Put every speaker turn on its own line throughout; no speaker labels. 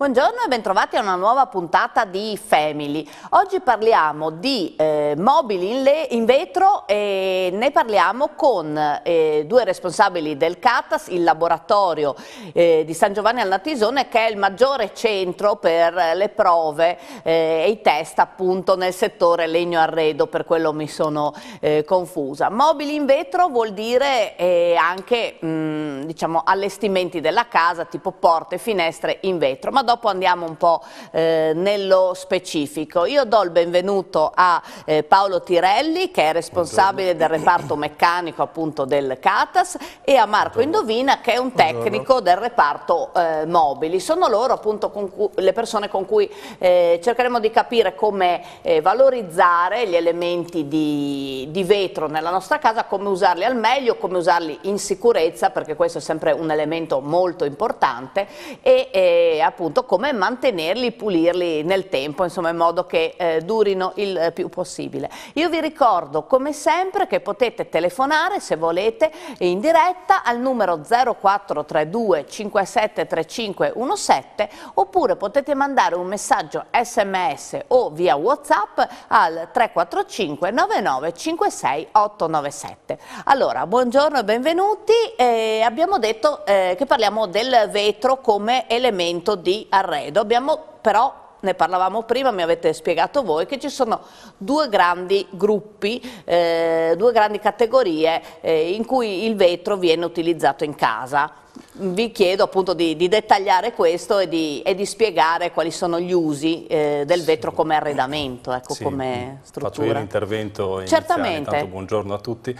Buongiorno e bentrovati a una nuova puntata di Family. Oggi parliamo di eh, mobili in, in, vetro e ne parliamo con eh, due responsabili del CATAS, il laboratorio eh, di San Giovanni al Natisone che è il maggiore centro per le prove eh, e i test appunto nel settore legno arredo, per quello mi sono eh, confusa. Mobili in vetro vuol dire eh, anche mh, mm, diciamo, allestimenti della casa tipo porte, finestre in vetro. Ma dopo andiamo un po' eh, nello specifico. Io do il benvenuto a eh, Paolo Tirelli che è responsabile Buongiorno. del reparto meccanico appunto del CATAS e a Marco Buongiorno. Indovina che è un tecnico Buongiorno. del reparto eh, mobili. Sono loro appunto le persone con cui eh, cercheremo di capire come eh, valorizzare gli elementi di, di vetro nella nostra casa, come usarli al meglio, come usarli in sicurezza perché questo è sempre un elemento molto importante e eh, appunto soprattutto come mantenerli, pulirli nel tempo, insomma in modo che eh, durino il eh, più possibile. Io vi ricordo come sempre che potete telefonare se volete in diretta al numero 0432 573517 oppure potete mandare un messaggio sms o via whatsapp al 345 99 56 897. Allora, buongiorno e benvenuti. Eh, abbiamo detto eh, che parliamo del vetro come elemento di arredo. Abbiamo però ne parlavamo prima, mi avete spiegato voi, che ci sono due grandi gruppi, eh, due grandi categorie eh, in cui il vetro viene utilizzato in casa. Vi chiedo appunto di, di dettagliare questo e di, e di, spiegare quali sono gli usi eh, del vetro come arredamento, ecco, sì. come struttura. Faccio io
l'intervento iniziale, Certamente. intanto buongiorno a tutti.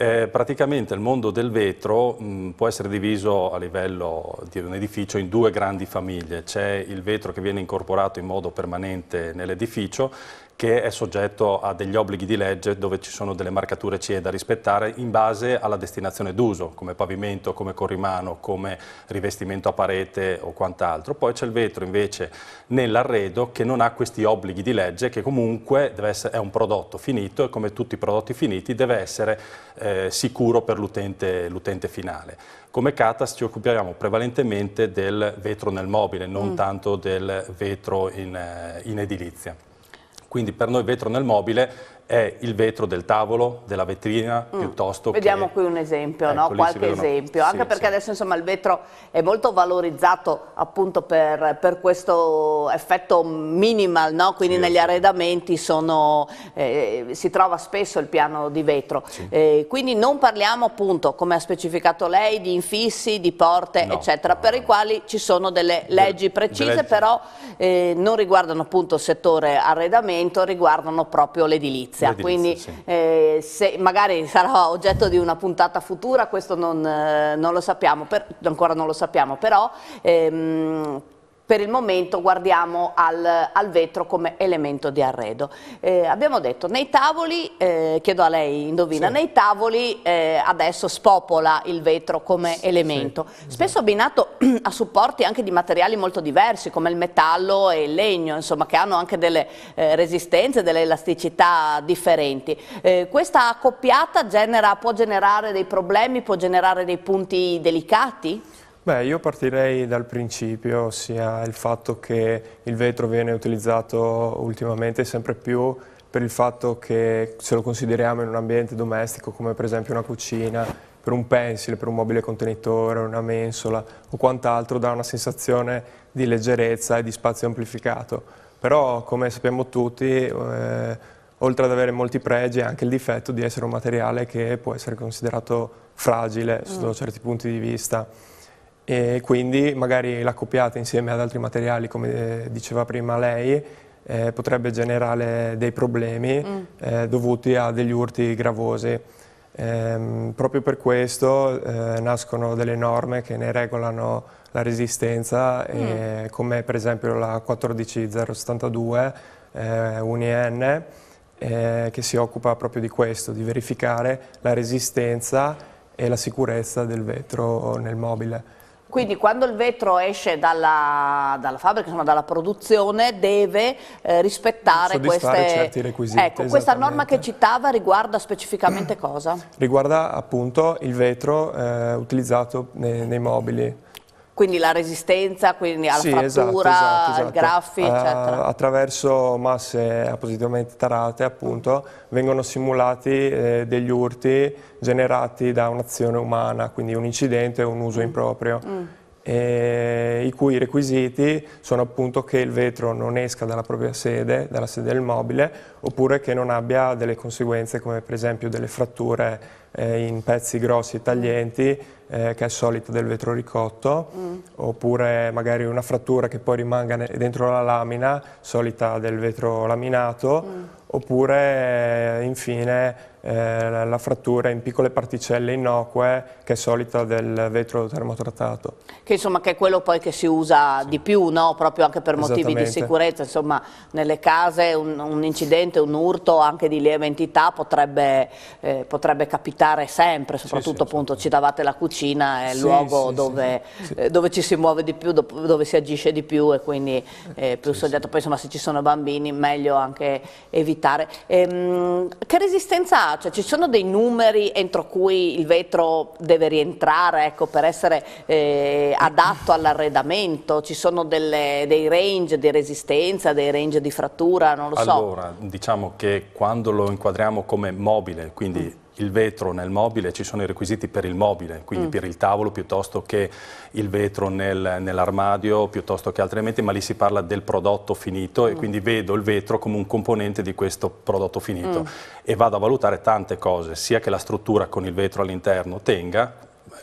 Eh, praticamente il mondo del vetro mh, mm, può essere diviso a livello di un edificio in due grandi famiglie. C'è il vetro che viene incorporato in modo permanente nell'edificio che è soggetto a degli obblighi di legge dove ci sono delle marcature CE da rispettare in base alla destinazione d'uso, come pavimento, come corrimano, come rivestimento a parete o quant'altro. Poi c'è il vetro invece nell'arredo che non ha questi obblighi di legge, che comunque essere, è un prodotto finito e come tutti i prodotti finiti deve essere eh, sicuro per l'utente finale. Come Catas ci occupiamo prevalentemente del vetro nel mobile, non mm. tanto del vetro in, eh, in edilizia quindi per noi vetro nel mobile è il vetro del tavolo, della vetrina, mm. piuttosto Vediamo che...
qui un esempio, ecco, no? qualche esempio, una... anche sì, perché adesso insomma, il vetro è molto valorizzato appunto per, per questo effetto minimal, no? quindi sì, negli arredamenti sono, eh, si trova spesso il piano di vetro, eh, quindi non parliamo appunto, come ha specificato lei, di infissi, di porte, no, eccetera, no, per i quali ci sono delle leggi precise, delle... però eh, non riguardano appunto il settore arredamento, riguardano proprio l'edilizia edilizia, quindi sì. eh, se magari sarà oggetto di una puntata futura, questo non, eh, non lo sappiamo, per, ancora non lo sappiamo, però ehm, per il momento guardiamo al, al vetro come elemento di arredo. Eh, abbiamo detto, nei tavoli, eh, chiedo a lei, indovina, sì. nei tavoli eh, adesso spopola il vetro come sì, elemento, sì, spesso abbinato a supporti anche di materiali molto diversi come il metallo e il legno, insomma, che hanno anche delle eh, resistenze, delle elasticità differenti. Eh, questa accoppiata genera, può generare dei problemi, può generare dei punti delicati?
Beh, io partirei dal principio, ossia il fatto che il vetro viene utilizzato ultimamente sempre più per il fatto che se lo consideriamo in un ambiente domestico come per esempio una cucina, per un pencil, per un mobile contenitore, una mensola o quant'altro dà una sensazione di leggerezza e di spazio amplificato. Però come sappiamo tutti, eh, oltre ad avere molti pregi, è anche il difetto di essere un materiale che può essere considerato fragile mm. sotto certi punti di vista e quindi magari l'accoppiata insieme ad altri materiali, come eh, diceva prima lei, eh, potrebbe generare dei problemi mm. eh, dovuti a degli urti gravosi. Eh, proprio per questo eh, nascono delle norme che ne regolano la resistenza, mm. come per esempio la 14072 eh, UNIN, che si occupa proprio di questo, di verificare la resistenza e la sicurezza del vetro nel mobile.
Quindi quando il vetro esce dalla, dalla fabbrica, insomma dalla produzione, deve eh, rispettare queste, certi requisiti. Ecco, questa norma che citava riguarda specificamente cosa?
Riguarda appunto il vetro eh, utilizzato nei, nei mobili.
Quindi la resistenza, quindi alla sì, esatto, frattura, esatto, esatto, esatto. graffi, ah, eccetera.
Attraverso masse appositivamente tarate, appunto, vengono simulati eh, degli urti generati da un'azione umana, quindi un incidente o un uso mm. improprio. Mm eh, i cui requisiti sono appunto che il vetro non esca dalla propria sede, dalla sede del mobile, oppure che non abbia delle conseguenze come per esempio delle fratture eh, in pezzi grossi e taglienti, eh, che è solita del vetro ricotto, mm. oppure magari una frattura che poi rimanga dentro la lamina, solita del vetro laminato, mm. oppure eh, infine eh, la frattura in piccole particelle innocue che è solita del vetro termotrattato.
Che insomma che è quello poi che si usa sì. di più, no? proprio anche per motivi di sicurezza, insomma nelle case un, un, incidente, un urto anche di lieve entità potrebbe, eh, potrebbe capitare sempre, soprattutto sì, sì, appunto citavate la cucina, è il luogo dove, eh, dove, ci si muove di più, dove si agisce di più e quindi eh, più soggetto, poi insomma se ci sono bambini meglio anche evitare. Ehm, che resistenza ha cioè, ci sono dei numeri entro cui il vetro deve rientrare ecco, per essere eh, adatto all'arredamento? Ci sono delle, dei range di resistenza, dei range di frattura, non lo so. Allora,
diciamo che quando lo inquadriamo come mobile, quindi mm il vetro nel mobile, ci sono i requisiti per il mobile, quindi mm. per il tavolo piuttosto che il vetro nel, nell'armadio, piuttosto che altri ma lì si parla del prodotto finito mm. e quindi vedo il vetro come un componente di questo prodotto finito mm. e vado a valutare tante cose, sia che la struttura con il vetro all'interno tenga,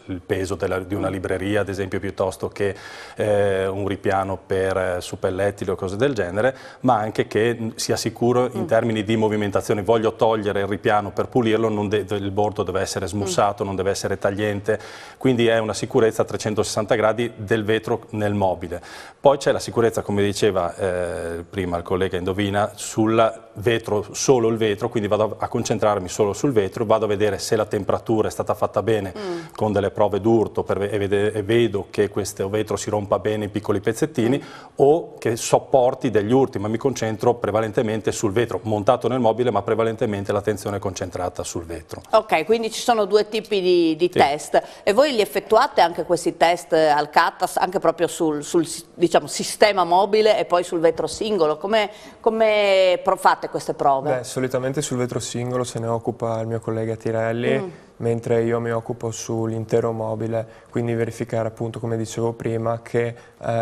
il peso della, di una libreria, ad esempio, piuttosto che eh, un ripiano per eh, suppellettili o cose del genere, ma anche che mm, sia sicuro in mm. termini di movimentazione. Voglio togliere il ripiano per pulirlo, il bordo deve essere smussato, mm. non deve essere tagliente, quindi è una sicurezza a 360 gradi del vetro nel mobile. Poi c'è la sicurezza, come diceva eh, prima il collega Indovina, sul vetro, solo il vetro, quindi vado a concentrarmi solo sul vetro, vado a vedere se la temperatura è stata fatta bene mm. con delle delle prove d'urto e, vedo che questo vetro si rompa bene in piccoli pezzettini o che sopporti degli urti, ma mi concentro prevalentemente sul vetro, montato nel mobile, ma prevalentemente l'attenzione è concentrata sul vetro.
Ok, quindi ci sono due tipi di, di sì. test e voi li effettuate anche questi test al CATAS, anche proprio sul, sul diciamo, sistema mobile e poi sul vetro singolo, come, come fate queste prove? Beh,
solitamente sul vetro singolo se ne occupa il mio collega Tirelli. Mm mentre io mi occupo sull'intero mobile, quindi verificare appunto come dicevo prima che eh,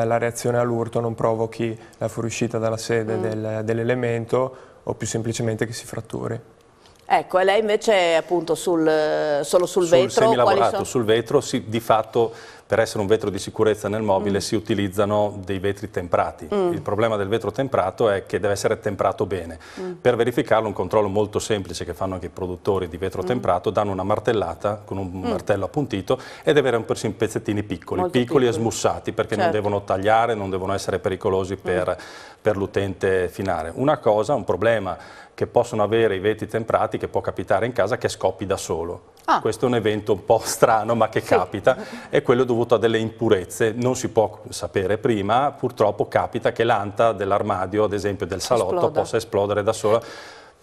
la reazione all'urto non provochi la fuoriuscita dalla sede mm. del, dell'elemento o più semplicemente che si fratturi.
Ecco, e lei invece appunto sul, solo sul, sul vetro? Sul semilavorato, sono... sul
vetro si, di fatto per essere un vetro di sicurezza nel mobile mm. si utilizzano dei vetri temprati. Mm. Il problema del vetro temprato è che deve essere temprato bene. Mm. Per verificarlo un controllo molto semplice che fanno anche i produttori di vetro mm. temprato, danno una martellata con un mm. martello appuntito ed avere rompersi in pezzettini piccoli, piccoli, piccoli. e smussati perché certo. non devono tagliare, non devono essere pericolosi per, per l'utente finale. Una cosa, un problema che possono avere i vetri temprati che può capitare in casa che scoppi da solo Ah. Questo è un evento un po' strano ma che sì. capita, è quello dovuto a delle impurezze, non si può sapere prima, purtroppo capita che l'anta dell'armadio, ad esempio del salotto, Esploda. possa esplodere da sola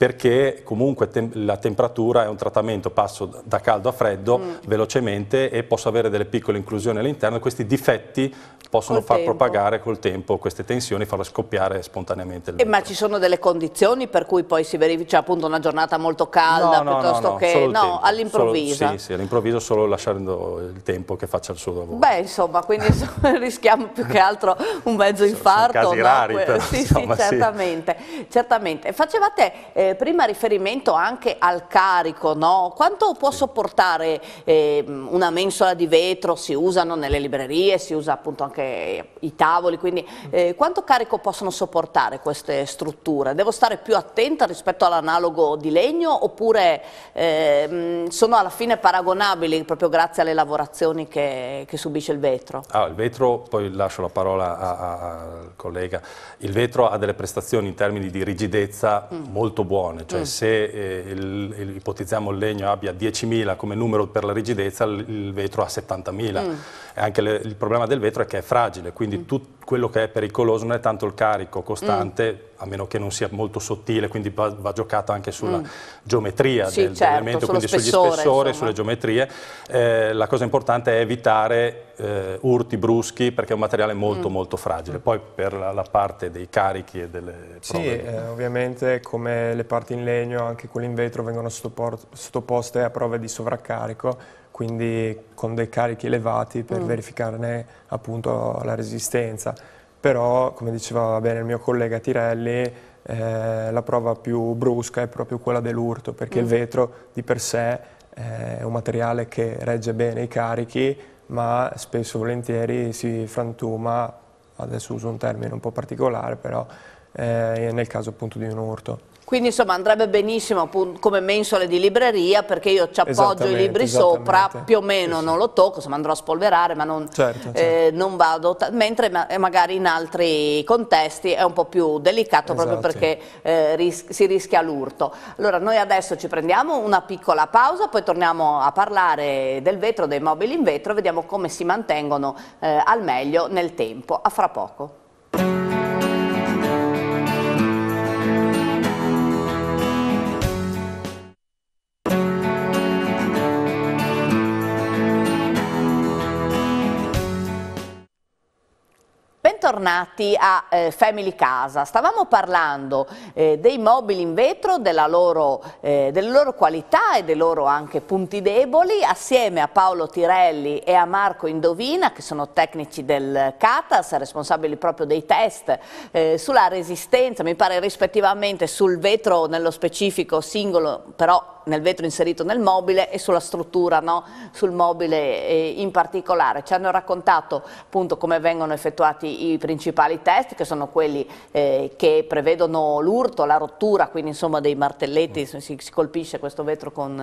perché comunque tem la temperatura è un trattamento, passo da caldo a freddo mm. velocemente e posso avere delle piccole inclusioni all'interno e questi difetti possono col far tempo. propagare col tempo queste tensioni, farle scoppiare spontaneamente. E
ma ci sono delle condizioni per cui poi si verifica cioè, appunto una giornata molto calda no, piuttosto no, no, che no, all'improvviso? Sì,
sì, all'improvviso solo lasciando il tempo che faccia il suo lavoro.
Beh, insomma, quindi rischiamo più che altro un mezzo infarto. Sono casi rari, però, sì, insomma, sì, certamente. certamente. Facevate eh, prima riferimento anche al carico, no? quanto può sì. sopportare eh, una mensola di vetro, si usano nelle librerie, si usa appunto anche i tavoli, quindi mm. eh, quanto carico possono sopportare queste strutture? Devo stare più attenta rispetto all'analogo di legno oppure ehm, sono alla fine paragonabili proprio grazie alle lavorazioni che, che subisce il vetro?
Ah, il vetro, poi lascio la parola a, a, al collega, il vetro ha delle prestazioni in termini di rigidezza mm. molto buone buone, cioè mm. se eh, il, il, ipotizziamo il legno abbia 10.000 come numero per la rigidezza, il, il vetro ha 70.000. Mm. Anche le, il problema del vetro è che è fragile, quindi mm. tutti quello che è pericoloso non è tanto il carico costante, mm. a meno che non sia molto sottile, quindi va, va giocata anche sulla mm. geometria sì, del, certo, dell'elemento, quindi sugli spessori, insomma. sulle geometrie. Eh, la cosa importante è evitare eh, urti bruschi perché è un materiale molto mm. molto fragile. Poi per la, la, parte dei carichi e delle prove.
Sì, eh, ovviamente come le parti in legno, anche quelle in vetro vengono sottoposte a prove di sovraccarico quindi con dei carichi elevati per mm. verificarne appunto la resistenza. Però, come diceva bene il mio collega Tirelli, eh, la prova più brusca è proprio quella dell'urto, perché mm. il vetro di per sé eh, è un materiale che regge bene i carichi, ma spesso e volentieri si frantuma, adesso uso un termine un po' particolare, però eh, nel caso appunto di un urto.
Quindi insomma andrebbe benissimo come mensole di libreria perché io ci appoggio i libri sopra, più o meno sì, non lo tocco, insomma andrò a spolverare ma non, certo, eh, certo. Eh, non vado, mentre ma magari in altri contesti è un po' più delicato esatto. proprio perché eh, ris si rischia l'urto. Allora noi adesso ci prendiamo una piccola pausa, poi torniamo a parlare del vetro, dei mobili in vetro, vediamo come si mantengono eh, al meglio nel tempo. A fra poco. bentornati a eh, Family Casa. Stavamo parlando eh, dei mobili in vetro, loro, eh, delle loro qualità e dei loro anche punti deboli, assieme a Paolo Tirelli e a Marco Indovina, che sono tecnici del CATAS, responsabili proprio dei test eh, sulla resistenza, mi pare rispettivamente sul vetro nello specifico singolo, però nel vetro inserito nel mobile e sulla struttura, no? sul mobile eh, in particolare. Ci hanno raccontato appunto come vengono effettuati i principali test, che sono quelli eh, che prevedono l'urto, la rottura, quindi insomma dei martelletti, si, si colpisce questo vetro con,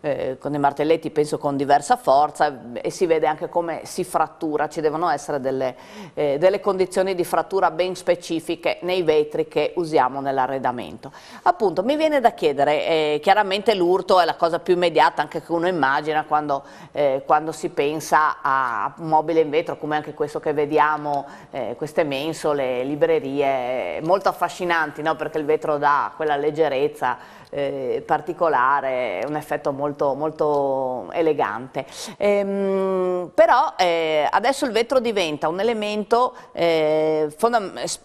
eh, con, dei martelletti, penso con diversa forza, e si vede anche come si frattura, ci devono essere delle, eh, delle condizioni di frattura ben specifiche nei vetri che usiamo nell'arredamento. Appunto, mi viene da chiedere, eh, chiaramente l'urto è la cosa più immediata anche che uno immagina quando, eh, quando si pensa a mobile in vetro come anche questo che vediamo, eh, queste mensole, librerie, molto affascinanti no? perché il vetro dà quella leggerezza eh, particolare, un effetto molto, molto elegante. Ehm, però eh, adesso il vetro diventa un elemento eh,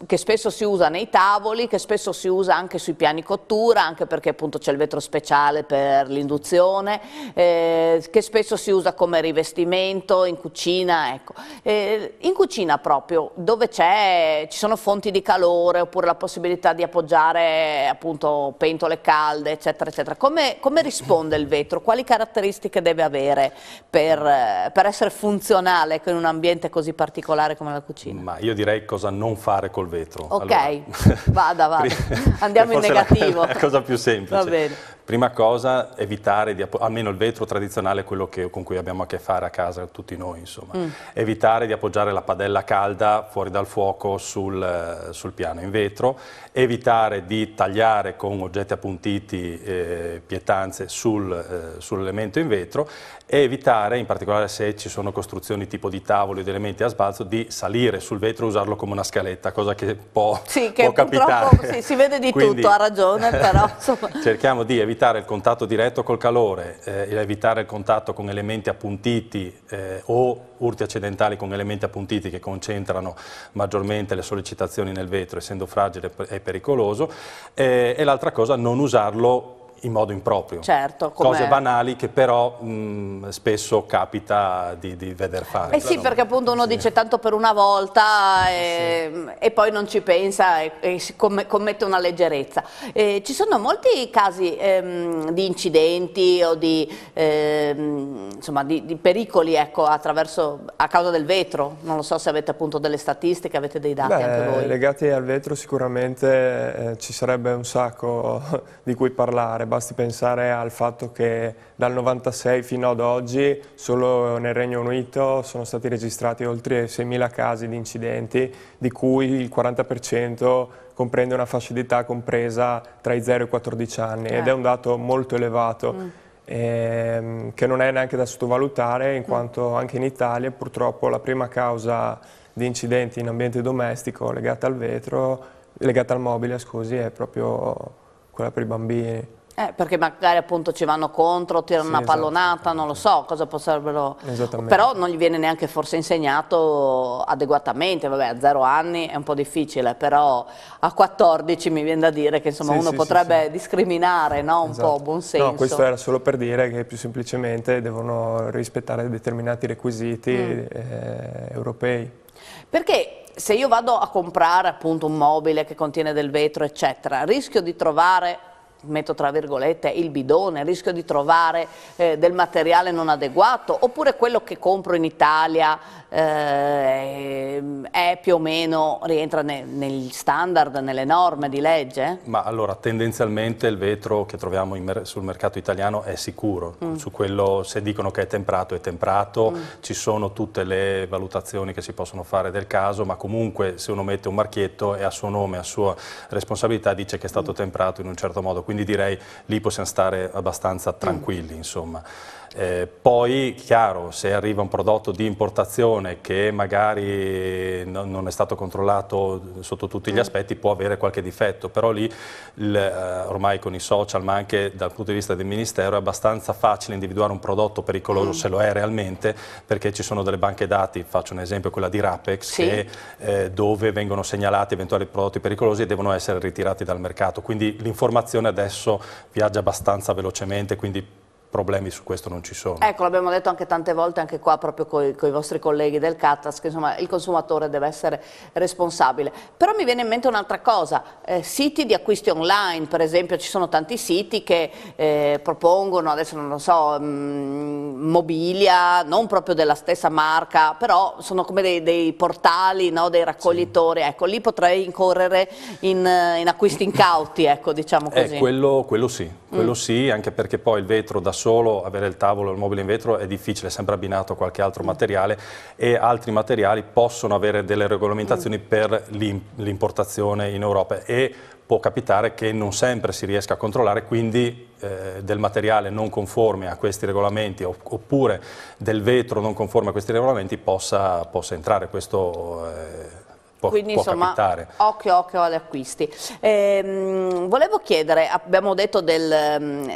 che spesso si usa nei tavoli, che spesso si usa anche sui piani cottura, anche perché appunto c'è il vetro speciale per l'induzione, eh, che spesso si usa come rivestimento in cucina. Ecco. Eh, in cucina proprio, dove ci sono fonti di calore oppure la possibilità di appoggiare appunto pentole calde, calde, eccetera, eccetera. Come, come risponde il vetro? Quali caratteristiche deve avere per, eh, per, essere funzionale in un ambiente così particolare come la cucina? Ma
io direi cosa non fare col vetro. Ok, allora... vada, vada. Andiamo in negativo. La, la cosa più semplice. Va bene. Prima cosa, evitare di, almeno il vetro tradizionale quello che, con cui abbiamo a che fare a casa tutti noi, insomma. Mm. Evitare di appoggiare la padella calda fuori dal fuoco sul, sul piano in vetro, evitare di tagliare con oggetti appuntiti eh, pietanze sul, eh, sull'elemento in vetro e evitare, in particolare se ci sono costruzioni tipo di tavolo ed elementi a sbalzo, di salire sul vetro e usarlo come una scaletta, cosa che può, sì, che può capitare. Sì, si
vede di Quindi, tutto, ha ragione, però
Cerchiamo di evitare il contatto diretto col calore, eh, evitare il contatto con elementi appuntiti eh, o urti accidentali con elementi appuntiti che concentrano maggiormente le sollecitazioni nel vetro, essendo fragile e pericoloso, eh, e l'altra cosa non usarlo in modo improprio.
Certo, Cose
banali che però mh, mm, spesso capita di, di veder fare. Eh sì, Insomma. perché
appunto uno sì. dice tanto per una volta eh e, sì. Mm, e poi non ci pensa e, e commette una leggerezza. Eh, ci sono molti casi ehm, di incidenti o di, ehm, insomma, di, di pericoli ecco, a causa del vetro. Non lo so se avete appunto delle statistiche, avete dei dati Beh, anche voi.
Legati al vetro sicuramente eh, ci sarebbe un sacco di cui parlare basti pensare al fatto che dal 96 fino ad oggi solo nel Regno Unito sono stati registrati oltre 6.000 casi di incidenti, di cui il 40% comprende una fascia di compresa tra i 0 e i 14 anni eh. ed è un certo. dato molto elevato. Mm. Ehm, che non è neanche da sottovalutare in mm. quanto anche in Italia purtroppo la prima causa di incidenti in ambiente domestico legata al vetro legata al mobile, scusi, è proprio quella per i bambini.
Eh, perché magari appunto ci vanno contro, tirano sì, una esatto, pallonata, non lo esatto. so cosa potrebbero. Però non gli viene neanche forse insegnato adeguatamente. Vabbè, a zero anni è un po' difficile, però a 14 mi viene da dire che insomma sì, uno sì, potrebbe discriminare no? un esatto. po' buon senso. No, questo era
solo per dire che più semplicemente devono rispettare determinati requisiti mm. eh, europei.
Perché se io vado a comprare appunto un mobile che contiene del vetro, eccetera, rischio di trovare metto tra virgolette, il bidone, rischio di trovare eh, del materiale non adeguato, oppure quello che compro in Italia eh, è più o meno, rientra ne, negli standard, nelle norme di legge?
Ma allora, tendenzialmente il vetro che troviamo in, sul mercato italiano è sicuro, mm. su quello se dicono che è temprato è temprato, mm. ci sono tutte le valutazioni che si possono fare del caso, ma comunque se uno mette un marchietto e a suo nome, a sua responsabilità, dice che è stato mm. temprato in un certo modo quindi direi lì possiamo stare abbastanza tranquilli. Insomma. Eh, poi, chiaro, se arriva un prodotto di importazione che magari non è stato controllato sotto tutti gli mm. aspetti, può avere qualche difetto, però lì il, eh, ormai con i social, ma anche dal punto di vista del Ministero, è abbastanza facile individuare un prodotto pericoloso, mm. se lo è realmente, perché ci sono delle banche dati, faccio un esempio, quella di Rapex, sì. che, eh, dove vengono segnalati eventuali prodotti pericolosi e devono essere ritirati dal mercato. Quindi l'informazione adesso viaggia abbastanza velocemente, quindi problemi su questo non ci sono.
Ecco, l'abbiamo detto anche tante volte, anche qua proprio con i vostri colleghi del CATAS, che insomma il consumatore deve essere responsabile. Però mi viene in mente un'altra cosa, eh, siti di acquisti online, per esempio ci sono tanti siti che eh, propongono, adesso non lo so, mh, mm, mobilia, non proprio della stessa marca, però sono come dei, dei portali, no, dei raccoglitori, sì. ecco, lì potrei incorrere in, in acquisti incauti, ecco, diciamo eh, così. Eh,
quello, quello sì, quello mm. sì, anche perché poi il vetro da solo solo avere il tavolo e il mobile in vetro è difficile, è sempre abbinato a qualche altro mm. materiale e altri materiali possono avere delle regolamentazioni mm. per l'importazione in Europa e può capitare che non sempre si riesca a controllare, quindi eh, del materiale non conforme a questi regolamenti oppure del vetro non conforme a questi regolamenti possa, possa entrare. Questo eh, Può, Quindi può insomma, capitare.
occhio, occhio agli acquisti. Ehm, volevo chiedere, abbiamo detto delle ehm,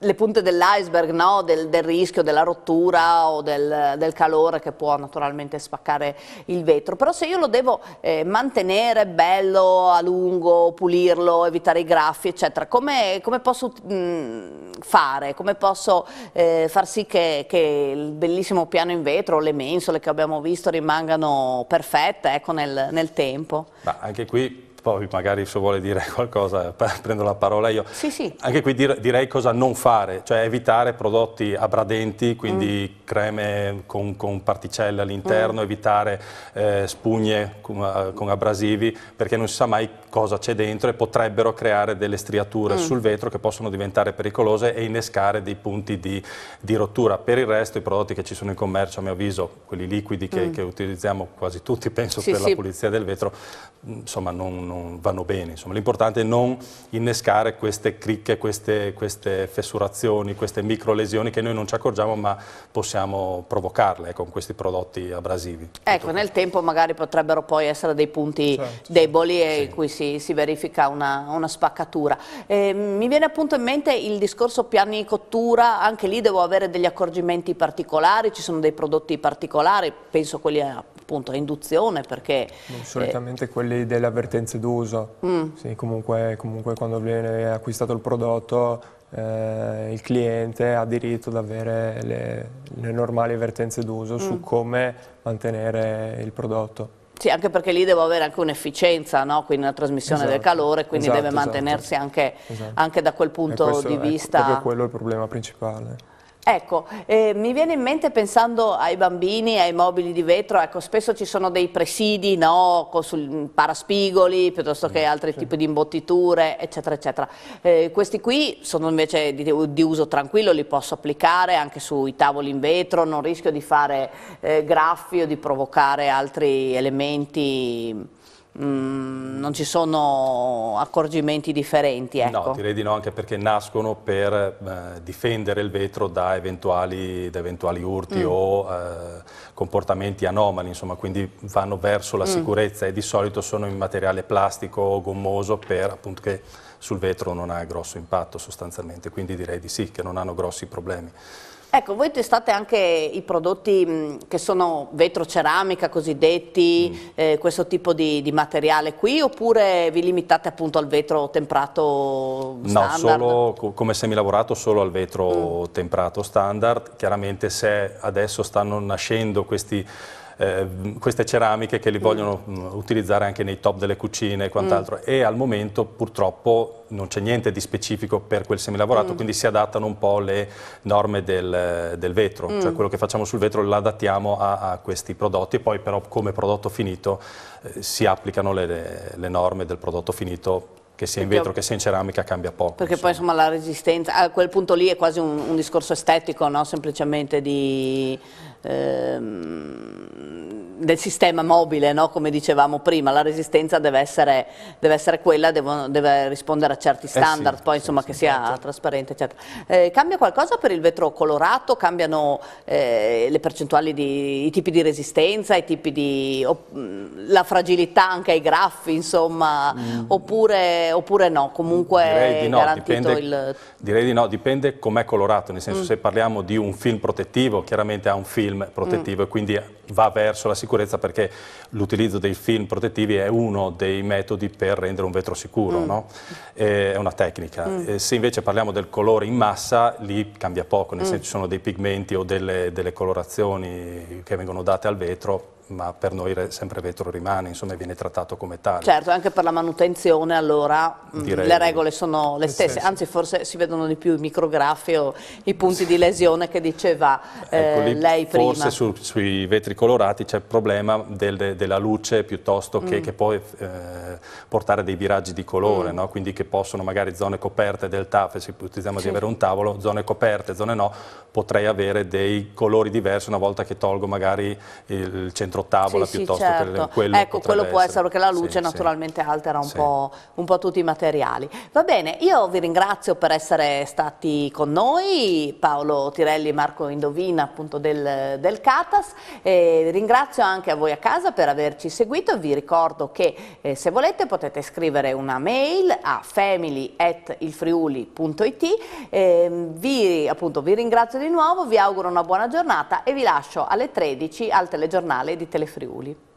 eh, punte dell'iceberg, no? del, del, rischio della rottura o del, del, calore che può naturalmente spaccare il vetro, però se io lo devo eh, mantenere bello a lungo, pulirlo, evitare i graffi, eccetera, come, come posso mh, mm, fare? Come posso eh, far sì che, che, il bellissimo piano in vetro, le mensole che abbiamo visto rimangano perfette? ecco, nel, nel tempo.
Ma anche qui poi magari se vuole dire qualcosa prendo la parola io. Sì, sì. Anche qui dir direi cosa non fare, cioè evitare prodotti abradenti, quindi mm. creme con, con particelle all'interno, mm. evitare eh, spugne con, eh, con, abrasivi, perché non si sa mai cosa c'è dentro e potrebbero creare delle striature mm. sul vetro che possono diventare pericolose e innescare dei punti di, di, rottura. Per il resto i prodotti che ci sono in commercio, a mio avviso, quelli liquidi che, mm. che utilizziamo quasi tutti, penso, sì, per la pulizia del vetro, mm, insomma non non vanno bene. l'importante è non innescare queste cricche, queste, queste fessurazioni, queste micro lesioni che noi non ci accorgiamo ma possiamo provocarle eh, con questi prodotti abrasivi.
Ecco, nel tempo magari potrebbero poi essere dei punti certo, certo. deboli sì. e in cui si, si verifica una, una spaccatura. Eh, mi viene appunto in mente il discorso piani di cottura, anche lì devo avere degli accorgimenti particolari, ci sono dei prodotti particolari, penso quelli appunto a induzione perché...
Non solitamente eh, quelli avvertenze fiducia, mm. sì, comunque, comunque, quando viene acquistato il prodotto eh, il cliente ha diritto ad avere le, le normali avvertenze d'uso mm. su come mantenere il prodotto.
Sì, anche perché lì devo avere anche un'efficienza, no? quindi una trasmissione esatto. del calore, quindi esatto, deve esatto. mantenersi esatto. Anche, anche, da quel punto di è vista. È proprio
quello il problema principale.
Ecco, eh, mi viene in mente pensando ai bambini, ai mobili di vetro, ecco, spesso ci sono dei presidi, no, sul mm, paraspigoli, piuttosto che mm, altri sì. tipi di imbottiture, eccetera, eccetera. Eh, questi qui sono invece di, di, uso tranquillo, li posso applicare anche sui tavoli in vetro, non rischio di fare eh, graffi o di provocare altri elementi Mm, non ci sono accorgimenti differenti. Ecco. No,
direi di no, anche perché nascono per eh, difendere il vetro da eventuali, da eventuali urti mm. o eh, comportamenti anomali, insomma, quindi vanno verso la mm. sicurezza e di solito sono in materiale plastico o gommoso per appunto che sul vetro non ha grosso impatto sostanzialmente, quindi direi di sì, che non hanno grossi problemi.
Ecco, voi testate anche i prodotti mh, che sono vetroceramica, cosiddetti, mm. eh, questo tipo di, di, materiale qui, oppure vi limitate appunto al vetro temprato standard? No,
solo, come semilavorato solo al vetro mm. temprato standard. Chiaramente se adesso stanno nascendo questi Ehm, queste ceramiche che li mm. vogliono mm. utilizzare anche nei top delle cucine e quant'altro. Mm. E al momento purtroppo non c'è niente di specifico per quel semilavorato, mm. quindi si adattano un po' le norme del, del vetro, mm. cioè quello che facciamo sul vetro lo adattiamo a, a, questi prodotti e poi però come prodotto finito eh, si applicano le, le norme del prodotto finito che sia in perché, vetro che sia in ceramica cambia poco.
Perché insomma. poi insomma la resistenza, a quel punto lì è quasi un, un discorso estetico, no? semplicemente di ehm, del sistema mobile, no? come dicevamo prima, la resistenza deve essere, deve essere quella, devono, deve rispondere a certi standard, eh sì, poi insomma sì, che sia certo. trasparente, eccetera. Eh, cambia qualcosa per il vetro colorato? Cambiano eh, le percentuali, di, i tipi di resistenza, i tipi di, op, mm, la fragilità anche ai graffi, insomma, mm. oppure, oppure, no? Comunque direi di no, garantito dipende, il...
Direi di no, dipende com'è colorato, nel senso mm. se parliamo di un film protettivo, chiaramente ha un film protettivo mm. e quindi va verso la sicurezza sicurezza perché l'utilizzo dei film protettivi è uno dei metodi per rendere un vetro sicuro, mm. no? Eh, è una tecnica. Mm. Eh, se invece parliamo del colore in massa, lì cambia poco, nel mm. senso ci sono dei pigmenti o delle, delle colorazioni che vengono date al vetro ma per noi sempre vetro rimane, insomma viene trattato come tale.
Certo, anche per la manutenzione allora mm, Direi... le regole sono le stesse, anzi forse si vedono di più i micrografi o i punti di lesione che diceva ecco, eh, lei prima. Forse su,
sui vetri colorati c'è il problema del, della luce piuttosto che, mm. che poi eh, portare dei viraggi di colore, mm. no? quindi che possono magari zone coperte del TAF, se ipotizziamo sì. di avere un tavolo, zone coperte, zone no, potrei avere dei colori diversi una volta che tolgo magari il centro tavola sì, piuttosto sì, certo. che quello Ecco, quello può essere, perché la luce sì,
naturalmente altera un, po', un po' tutti i materiali. Va bene, io vi ringrazio per essere stati con noi, Paolo Tirelli e Marco Indovina appunto del, del Catas. E ringrazio anche a voi a casa per averci seguito. Vi ricordo che eh, se volete potete scrivere una mail a family.ilfriuli.it. Eh, vi, appunto, vi ringrazio di nuovo, vi auguro una buona giornata e vi lascio alle 13 al telegiornale di Telefriuli.